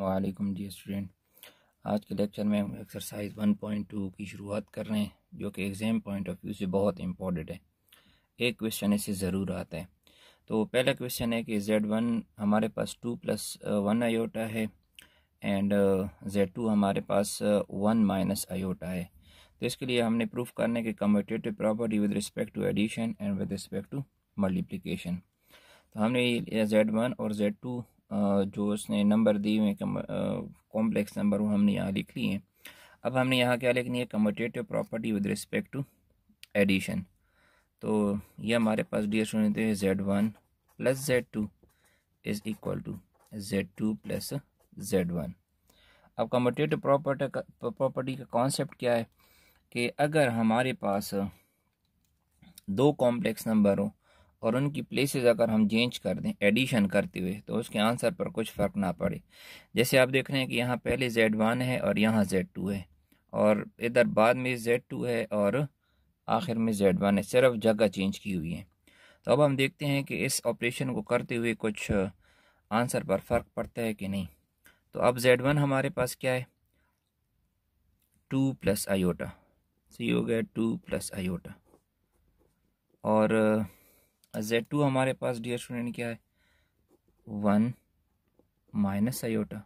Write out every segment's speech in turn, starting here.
वालेकुम जी स्टूडेंट आज के लेक्चर में हम एक्सरसाइज 1.2 की शुरुआत कर रहे हैं जो कि एग्ज़ाम पॉइंट ऑफ व्यू से बहुत इम्पोर्टेंट है एक क्वेश्चन इससे ज़रूर आता है तो पहला क्वेश्चन है कि जेड वन हमारे पास टू प्लस वन आयोटा है एंड जेड टू हमारे पास वन माइनस आयोटा है तो इसके लिए हमने प्रूफ करने के commutative property with respect to addition and with respect to multiplication तो हमने जेड वन और जेड टू जो उसने नंबर दिए हुए कॉम्प्लेक्स नंबर वो हमने यहाँ लिख लिए हैं अब हमने यहाँ क्या लिखनी है commutative property with respect to addition तो ये हमारे पास डी एस होने Z one plus Z two is equal to Z two plus Z one अब कमोटेटिव प्रॉपर्टी का प्रॉपर्टी का कॉन्सेप्ट क्या है कि अगर हमारे पास दो कॉम्प्लेक्स नंबर हो और उनकी प्लेसेस अगर हम चेंज कर दें एडिशन करते हुए तो उसके आंसर पर कुछ फ़र्क ना पड़े जैसे आप देख रहे हैं कि यहाँ पहले जेड वन है और यहाँ जेड टू है और इधर बाद में जेड टू है और आखिर में जेड वन है सिर्फ जगह चेंज की हुई है तो अब हम देखते हैं कि इस ऑपरेशन को करते हुए कुछ आंसर पर फ़र्क पड़ता है कि नहीं तो अब जेड वन हमारे पास क्या है टू प्लस आयोटा सही हो गया टू प्लस आयोटा और जेड टू हमारे पास डियर स्टूडेंट क्या है वन माइनस आयोटा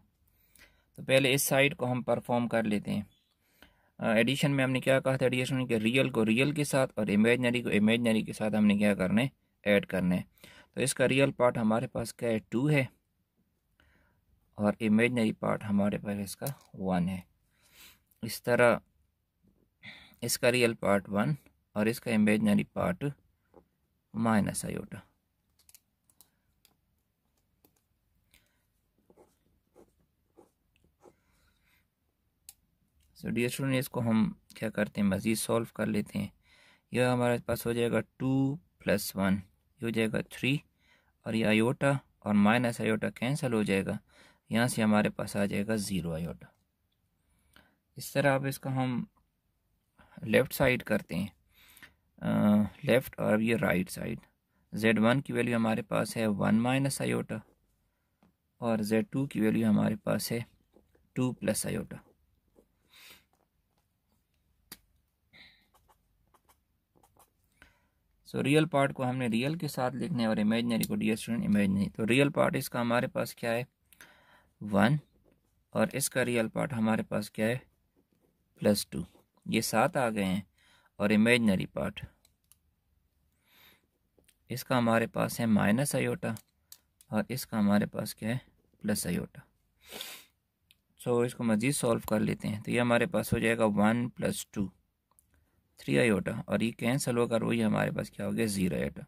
तो पहले इस साइड को हम परफॉर्म कर लेते हैं एडिशन uh, में हमने क्या कहा था डियर स्टूडेंट के रियल को रियल के साथ और इमेजनरी को इमेजनरी के साथ हमने क्या करना है ऐड करना है तो इसका रियल पार्ट हमारे पास क्या है टू है और इमेजनरी पार्ट हमारे पास इसका वन है इस तरह इसका रियल पार्ट वन और इसका imaginary part minus iota so the student इसको हम क्या करते हैं मज़ीद सॉल्व कर लेते हैं यह हमारे पास हो जाएगा टू प्लस वन ये हो जाएगा थ्री और ये आयोटा और माइनस आयोटा कैंसिल हो जाएगा यहाँ से हमारे पास आ जाएगा ज़ीरो आयोटा इस तरह आप इसका हम लेफ़्ट साइड करते हैं लेफ़्ट और ये राइट साइड जेड वन की वैल्यू हमारे पास है वन माइनस आयोटा और जेड टू की वैल्यू हमारे पास है two plus iota so real part को हमने रियल के साथ लिखने और इमेजनरी को डियर स्टूडेंट इमेजनरी तो रियल पार्ट इसका हमारे पास क्या है वन और इसका रियल पार्ट हमारे पास क्या है प्लस टू ये सात आ गए हैं और इमेजनरी पार्ट इसका हमारे पास है माइनस आयोटा और इसका हमारे पास क्या है प्लस आयोटा सो so, इसको मज़ीद सॉल्व कर लेते हैं तो ये हमारे पास हो जाएगा one plus two three iota और ये कैंसल होकर वही हमारे पास क्या हो गया ज़ीरो आयोटा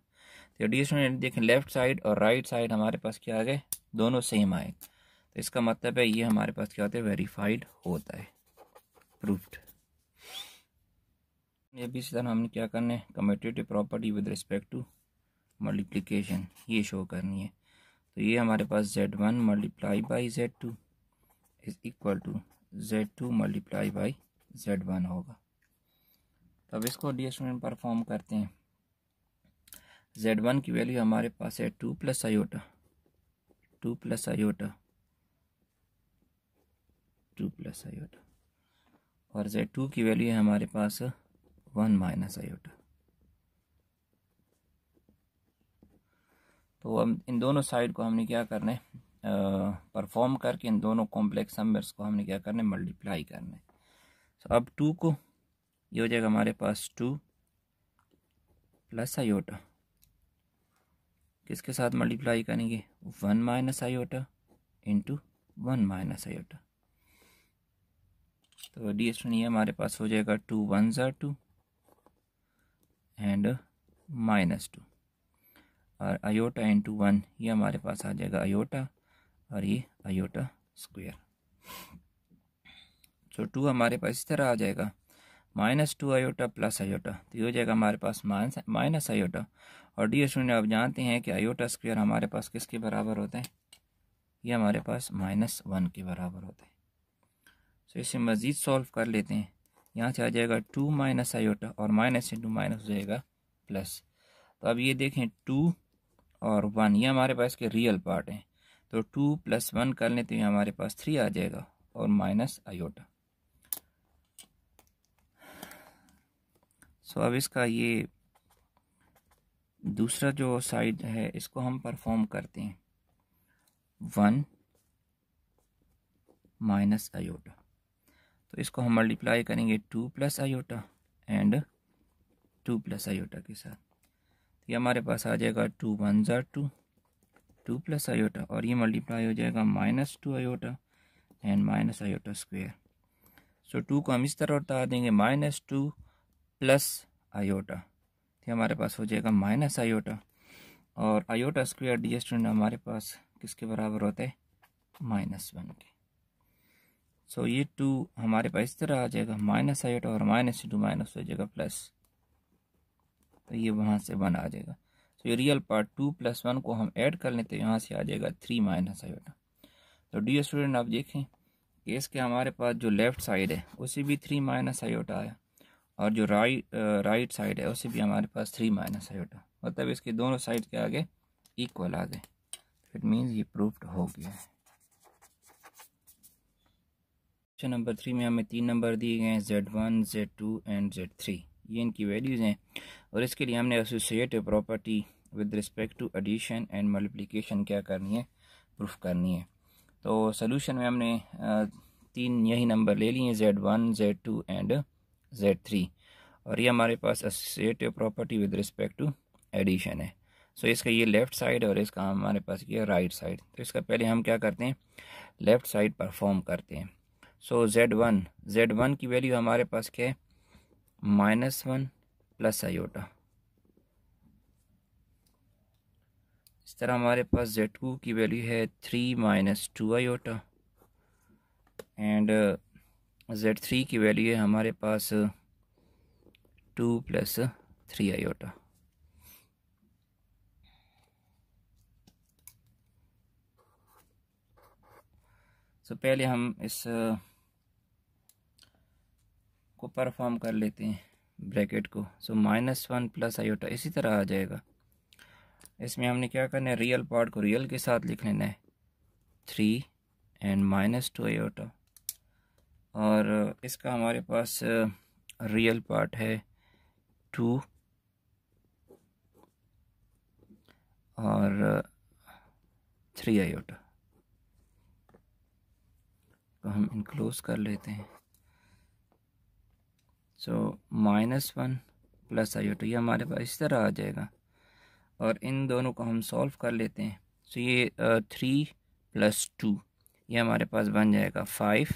तो डी स्टूडेंट देखें लेफ़्ट साइड और राइट साइड हमारे पास क्या आ गए दोनों सेम आए तो इसका मतलब है ये हमारे पास क्या होता है वेरीफाइड होता है प्रूफ्ड ये भी इसी तरह हमने क्या करना है commutative property with respect to multiplication ये शो करनी है तो ये हमारे पास Z one multiply by Z two is equal to Z two multiply by Z one होगा तब इसको डी स्टूडेंट परफॉर्म करते हैं जेड वन की वैल्यू हमारे पास है two plus iota two plus iota two plus iota और जेड टू की वैल्यू है हमारे पास वन माइनस आयोटा तो हम इन दोनों साइड को हमने क्या करना है परफॉर्म करके इन दोनों कॉम्प्लेक्स नंबर्स को हमने क्या करना है मल्टीप्लाई करना है तो अब टू को ये हो जाएगा हमारे पास टू प्लस आयोटा किसके साथ मल्टीप्लाई करेंगे one minus iota into one minus iota तो डी एस ये हमारे पास हो जाएगा two one are two and minus two और अयोटा इंटू वन ये हमारे पास आ जाएगा अयोटा और ये अयोटा स्क्वायर सो टू हमारे पास इस तरह आ जाएगा minus two iota plus iota तो ये हो जाएगा हमारे पास माइनस माइनस अयोटा और डी एस आप जानते हैं कि अयोटा स्क्वायर हमारे पास किसके बराबर होते हैं ये हमारे पास माइनस वन के बराबर होते हैं सो इसे मज़ीद सॉल्व कर लेते हैं यहाँ से आ जाएगा टू माइनस आयोटा और माइनस इंटू माइनस हो जाएगा प्लस तो अब ये देखें टू और वन ये हमारे पास के रियल पार्ट हैं तो टू प्लस वन कर लें तो ये हमारे पास थ्री आ जाएगा और माइनस आयोटा सो अब इसका ये दूसरा जो साइड है इसको हम परफॉर्म करते हैं वन माइनस आयोटा तो इसको हम मल्टीप्लाई करेंगे two plus iota and two plus iota के साथ तो ये हमारे पास आ जाएगा two one are two two plus iota और ये मल्टीप्लाई हो जाएगा minus two iota and minus iota square so two को हम इस तरह उतार देंगे माइनस टू प्लस आयोटा तो हमारे पास हो जाएगा माइनस आयोटा और आयोटा स्क्वेयर डी स्टूडेंट हमारे पास किसके बराबर होता है माइनस वन के सो ये टू हमारे पास इस तरह आ जाएगा माइनस एट और माइनस टू माइनस हो जाएगा प्लस तो ये वहाँ से वन आ जाएगा सो ये real part two plus one को हम ऐड कर लें तो यहाँ से आ जाएगा थ्री माइनस एट तो डी स्टूडेंट आप देखें कि इसके हमारे पास जो लेफ़्ट साइड है उसे भी थ्री माइनस आयोटा आया और जो राइट राइट साइड है उसे भी हमारे पास थ्री माइनस आयोटा मतलब इसके दोनों साइड के आगे इक्वल आ गए इट मीन्स ये प्रूफ हो गया है क्वेश्चन नंबर थ्री में हमें तीन नंबर दिए गए हैं Z one Z two and Z three ये इनकी वैल्यूज़ हैं और इसके लिए हमने associative property with respect to addition and multiplication क्या करनी है प्रूफ करनी है तो सोल्यूशन में हमने तीन यही नंबर ले लिए हैं Z one Z two and Z three और ये हमारे पास associative property with respect to addition है सो so, इसका ये लेफ़्ट साइड और इसका हमारे पास ये राइट साइड तो इसका पहले हम क्या करते हैं लेफ़्ट साइड परफॉर्म करते हैं so Z one Z one की वैल्यू हमारे पास क्या है माइनस वन प्लस आयोटा इस तरह हमारे पास जेड टू की वैल्यू है three minus two iota and Z three की वैल्यू है हमारे पास टू प्लस थ्री आयोटा तो पहले हम इस uh, को परफॉर्म कर लेते हैं ब्रैकेट को so minus one plus iota इसी तरह आ जाएगा इसमें हमने क्या करना है रियल पार्ट को रियल के साथ लिख लेना है three and minus two iota और इसका हमारे पास रियल uh, पार्ट है टू और थ्री uh, आयोटा तो हम इनक्लोज कर लेते हैं so minus one plus i तो ये हमारे पास इस तरह आ जाएगा और इन दोनों को हम सॉल्व कर लेते हैं सो ये थ्री प्लस टू ये हमारे पास बन जाएगा फाइव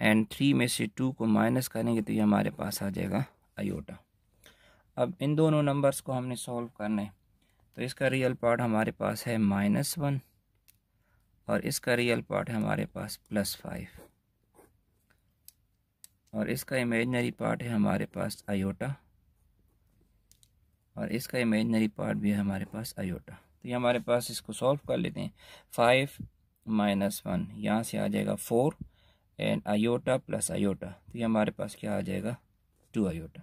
एंड थ्री में से टू को माइनस करेंगे तो ये हमारे पास आ जाएगा आयोटा अब इन दोनों नंबर्स को हमने सॉल्व करना है तो इसका रियल पार्ट हमारे पास है माइनस वन और इसका रियल पार्ट है हमारे पास प्लस फाइव और इसका इमेजनरी पार्ट है हमारे पास आयोटा और इसका इमेजनरी पार्ट भी है हमारे पास आयोटा तो ये हमारे पास इसको सॉल्व कर लेते हैं फाइव माइनस वन यहाँ से आ जाएगा four and iota plus iota तो ये हमारे पास क्या आ जाएगा टू आयोटा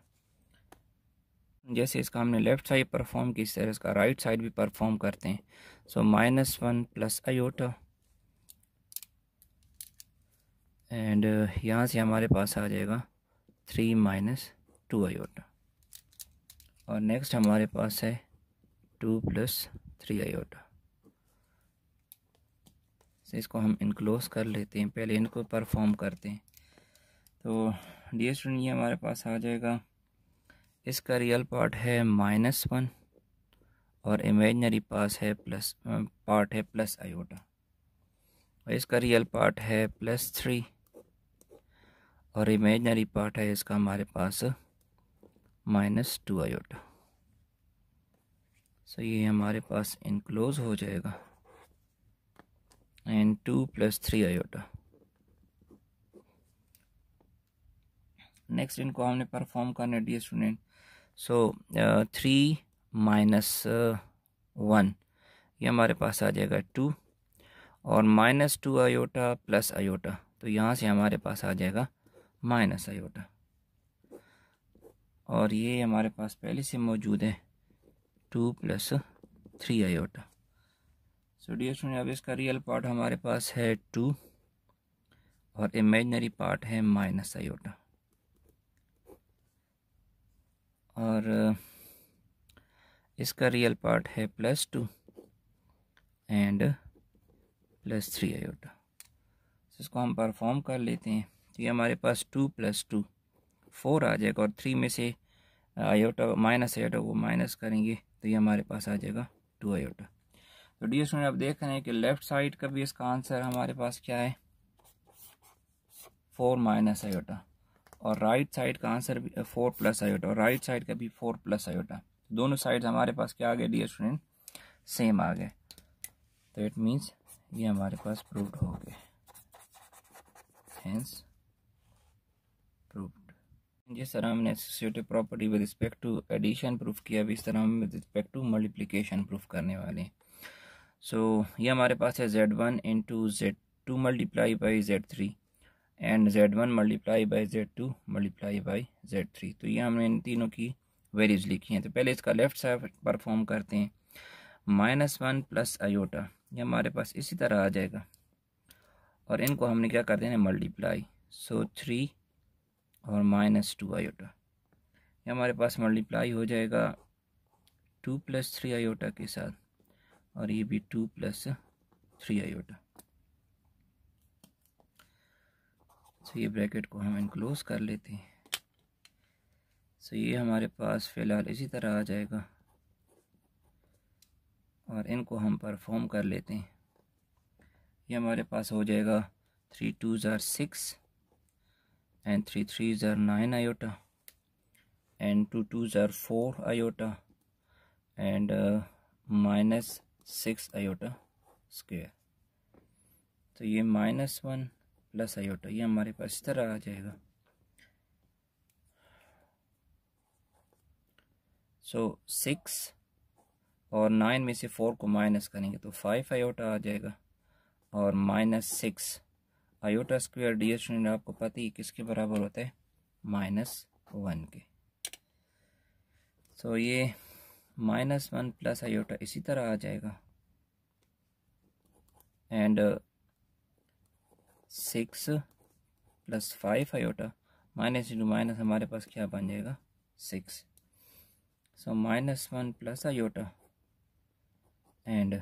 जैसे इसका हमने लेफ़्ट साइड परफॉर्म की इस तरह इसका राइट साइड भी परफॉर्म करते हैं so minus one plus iota and uh, यहाँ से हमारे पास आ जाएगा थ्री माइनस टू ओटा और नेक्स्ट हमारे पास है टू प्लस थ्री आयोटा इसको हम इनक्लोज कर लेते हैं पहले इनको परफॉर्म करते हैं तो डी एस ये हमारे पास आ जाएगा इसका रियल पार्ट है माइनस वन और इमेजनरी पास है प्लस पार्ट है प्लस ओटा और इसका रियल पार्ट है प्लस थ्री और इमेजनरी पार्ट है इसका हमारे पास माइनस टू आयोटा सो ये हमारे पास इनक्लोज हो जाएगा and two plus three iota next इनको हमने परफॉर्म करना dear student so three minus one ये हमारे पास आ जाएगा टू और minus two iota plus iota तो यहाँ से हमारे पास आ जाएगा माइनस आयोटा और ये हमारे पास पहले से मौजूद है two plus three iota so D S अब इसका रियल पार्ट हमारे पास है टू और इमेजनरी पार्ट है माइनस आयोटा और इसका रियल पार्ट है plus two and plus three iota इसको हम परफॉर्म कर लेते हैं तो ये हमारे पास टू प्लस टू फोर आ जाएगा और थ्री में से आयोटा माइनस आयोटा वो माइनस करेंगे तो ये हमारे पास आ जाएगा टू आयोटा तो डी स्टूडेंट आप देख रहे हैं कि लेफ्ट साइड का भी इसका आंसर हमारे पास क्या है फोर माइनस आयोटा और राइट साइड का आंसर भी फोर प्लस आयोटा और राइट साइड का भी फोर प्लस आयोटा दोनों साइड हमारे पास क्या आ गए डी स्टूडेंट सेम आ गए तो इट मीन्स ये हमारे पास प्रूव हो गए हैंस जिस तरह हमने associative property with respect to addition proof किया भी इस तरह हम with respect to multiplication proof करने वाले हैं सो so, ये हमारे पास है Z one into Z two multiply by Z three and Z one multiply by Z two multiply by Z three तो ये हमने इन तीनों की वेरीज लिखी हैं तो पहले इसका लेफ्ट साइड परफॉर्म करते हैं माइनस वन प्लस आयोटा ये हमारे पास इसी तरह आ जाएगा और इनको हमने क्या कर देना मल्टीप्लाई सो थ्री और माइनस टू आयोटा ये हमारे पास मल्टीप्लाई हो जाएगा टू प्लस थ्री आयोटा के साथ और ये भी two plus three iota so ये ब्रैकेट को हम इनक्लोज कर लेते हैं सो ये हमारे पास फ़िलहाल इसी तरह आ जाएगा और इनको हम परफॉर्म कर लेते हैं ये हमारे पास हो जाएगा three two are six and three three are nine iota and two two are four iota and minus six iota square तो ये माइनस वन प्लस आयोटा ये हमारे पास इस तरह आ जाएगा सो सिक्स और नाइन में से फोर को माइनस करेंगे तो फाइव आयोटा आ जाएगा और minus six iota square D S आपको पता ही किसके बराबर होता है माइनस वन के सो तो so, ये माइनस वन प्लस आयोटा इसी तरह आ जाएगा and uh, six plus five iota minus into minus हमारे पास क्या बन जाएगा six so minus one plus iota and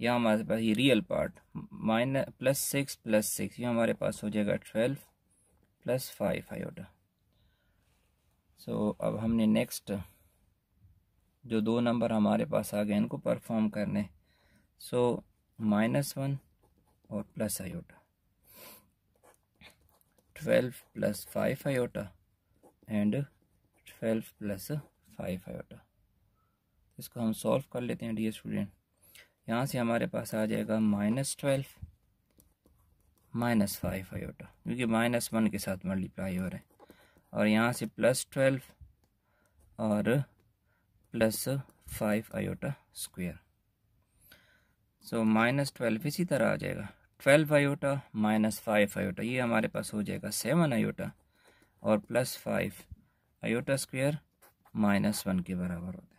या हमारे पास ये real part minus plus six plus six ये हमारे पास हो जाएगा twelve plus five iota so so, अब हमने नेक्स्ट जो दो नंबर हमारे पास आ गए इनको परफॉर्म करने सो माइनस वन और plus iota twelve plus five iota and twelve plus five iota इसको हम सॉल्व कर लेते हैं डी स्टूडेंट यहाँ से हमारे पास आ जाएगा minus twelve minus five iota क्योंकि माइनस वन के साथ मल्टीप्लाई हो रहे हैं और यहाँ से प्लस ट्वेल्व और plus five iota square so minus twelve इसी तरह आ जाएगा twelve iota minus five iota ये हमारे पास हो जाएगा सेवन आयोटा और plus five iota square minus one के बराबर होता है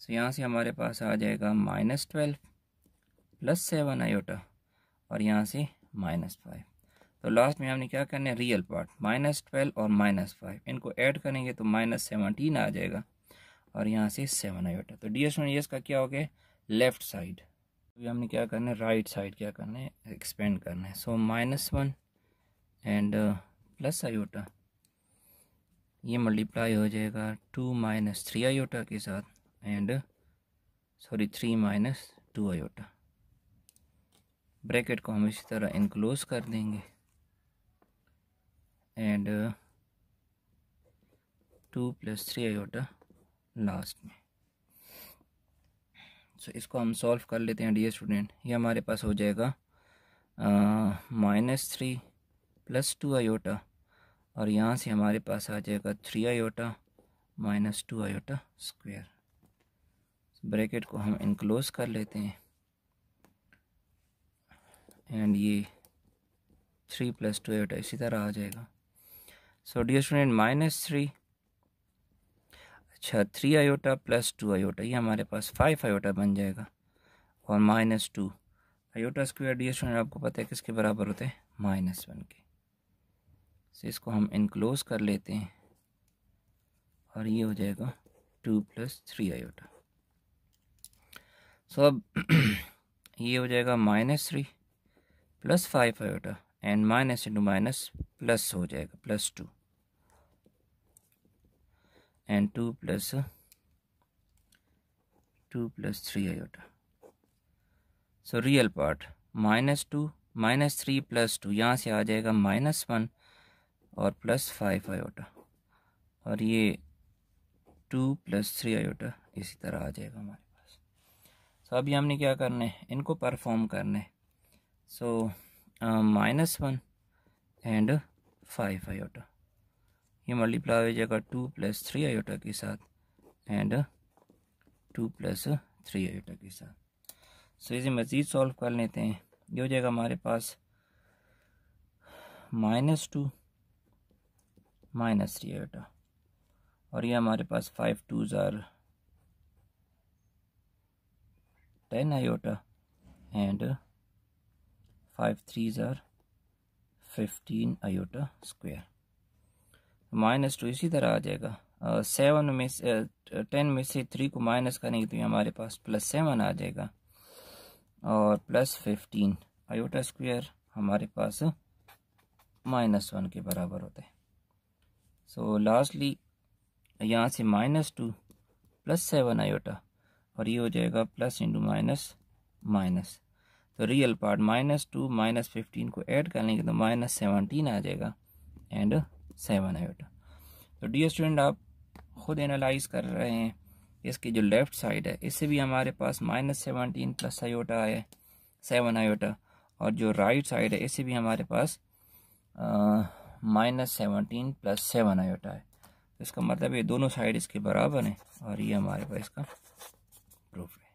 सो यहाँ से हमारे पास आ जाएगा minus twelve plus seven iota और यहाँ से माइनस फाइव तो लास्ट में हमने क्या करना है रियल पार्ट माइनस ट्वेल्व और माइनस फाइव इनको ऐड करेंगे तो माइनस सेवनटीन आ जाएगा और यहाँ से सेवन आयोटा तो डी एस इसका क्या हो गया लेफ्ट साइड अभी हमने क्या करना है राइट साइड क्या करना है एक्सपेंड करना है so minus one and plus iota ये मल्टीप्लाई हो जाएगा टू माइनस थ्री आयोटा के साथ and sorry three minus two iota bracket को हम इसी तरह इनक्लोज कर देंगे and two plus three iota last में सो so, इसको हम सॉल्व कर लेते हैं डियर स्टूडेंट ये हमारे पास हो जाएगा minus three plus two iota और यहाँ से हमारे पास आ जाएगा three iota minus two iota square bracket को हम इनक्लोज कर लेते हैं एंड ये थ्री प्लस टू एट इसी तरह आ जाएगा so dear student minus three अच्छा three iota plus two iota ये हमारे पास फाइव आयोटा बन जाएगा और minus two iota square dear student आपको पता है किसके बराबर होते हैं माइनस वन के सो इसको हम इनक्लोज कर लेते हैं और ये हो जाएगा two plus three iota so अब ये हो जाएगा minus three plus five iota and minus into minus plus हो जाएगा plus two and two plus two plus three iota so real part minus two minus three plus two यहाँ से आ जाएगा माइनस वन और प्लस फाइव आयोटा और ये to plus three iota इसी तरह आ जाएगा हमारे सो अभी हमने क्या करना है इनको परफॉर्म करना है so minus one and five iota ये मल्टीप्लाई हो जाएगा टू प्लस थ्री आयोटा के साथ and two plus three iota के साथ सो इसे मज़ीद सॉल्व कर लेते हैं ये हो जाएगा हमारे पास minus two minus three iota और ये हमारे पास five two are 10 iota and 5 three are 15 iota square minus two इसी तरह आ जाएगा सेवन में से टेन में से थ्री को माइनस करेंगे तो ये हमारे पास प्लस सेवन आ जाएगा और प्लस फिफ्टीन आयोटा स्क्वायर हमारे पास माइनस वन के बराबर होता है सो लास्टली यहाँ से minus two plus seven iota और ये हो जाएगा प्लस इंटू माइनस माइनस तो real part minus two minus fifteen को ऐड कर लेंगे तो माइनस सेवनटीन आ जाएगा एंड सेवन है बेटा तो डी स्टूडेंट आप खुद एनालाइज कर रहे हैं इसकी जो लेफ़्ट साइड है इससे भी हमारे पास माइनस सेवनटीन प्लस आयोटा है सेवन आयोटा और जो राइट साइड है इससे भी हमारे पास minus seventeen plus seven iota है तो इसका मतलब ये दोनों साइड इसके बराबर हैं और ये हमारे पास इसका profe.